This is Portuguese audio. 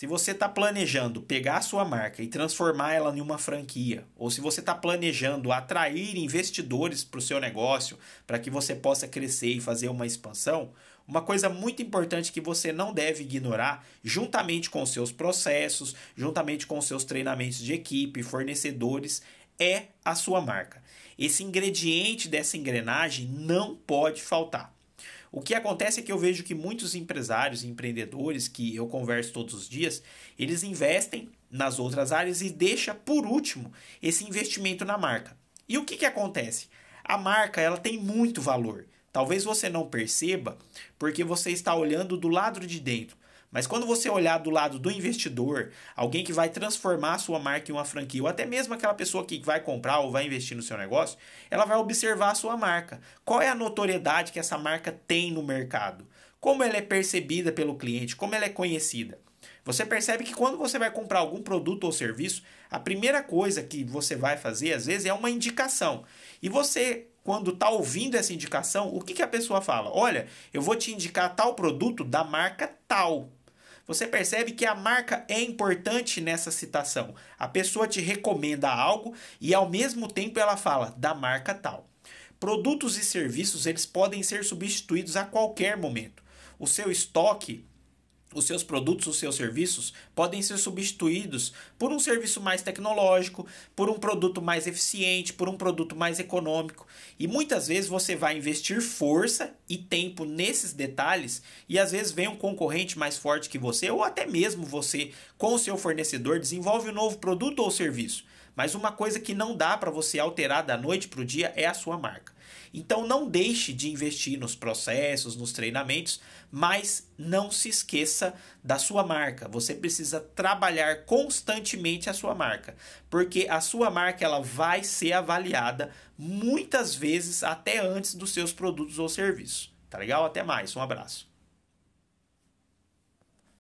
Se você está planejando pegar a sua marca e transformar ela em uma franquia, ou se você está planejando atrair investidores para o seu negócio, para que você possa crescer e fazer uma expansão, uma coisa muito importante que você não deve ignorar, juntamente com seus processos, juntamente com seus treinamentos de equipe, fornecedores, é a sua marca. Esse ingrediente dessa engrenagem não pode faltar. O que acontece é que eu vejo que muitos empresários e empreendedores que eu converso todos os dias, eles investem nas outras áreas e deixa por último esse investimento na marca. E o que, que acontece? A marca ela tem muito valor. Talvez você não perceba porque você está olhando do lado de dentro. Mas quando você olhar do lado do investidor, alguém que vai transformar a sua marca em uma franquia, ou até mesmo aquela pessoa que vai comprar ou vai investir no seu negócio, ela vai observar a sua marca. Qual é a notoriedade que essa marca tem no mercado? Como ela é percebida pelo cliente? Como ela é conhecida? Você percebe que quando você vai comprar algum produto ou serviço, a primeira coisa que você vai fazer às vezes é uma indicação. E você quando está ouvindo essa indicação, o que, que a pessoa fala? Olha, eu vou te indicar tal produto da marca tal. Você percebe que a marca é importante nessa citação. A pessoa te recomenda algo e ao mesmo tempo ela fala da marca tal. Produtos e serviços eles podem ser substituídos a qualquer momento. O seu estoque os seus produtos, os seus serviços podem ser substituídos por um serviço mais tecnológico, por um produto mais eficiente, por um produto mais econômico. E muitas vezes você vai investir força e tempo nesses detalhes e às vezes vem um concorrente mais forte que você ou até mesmo você com o seu fornecedor desenvolve um novo produto ou serviço. Mas uma coisa que não dá para você alterar da noite para o dia é a sua marca. Então não deixe de investir nos processos, nos treinamentos, mas não se esqueça da sua marca. Você precisa trabalhar constantemente a sua marca, porque a sua marca ela vai ser avaliada muitas vezes até antes dos seus produtos ou serviços. Tá legal? Até mais, um abraço.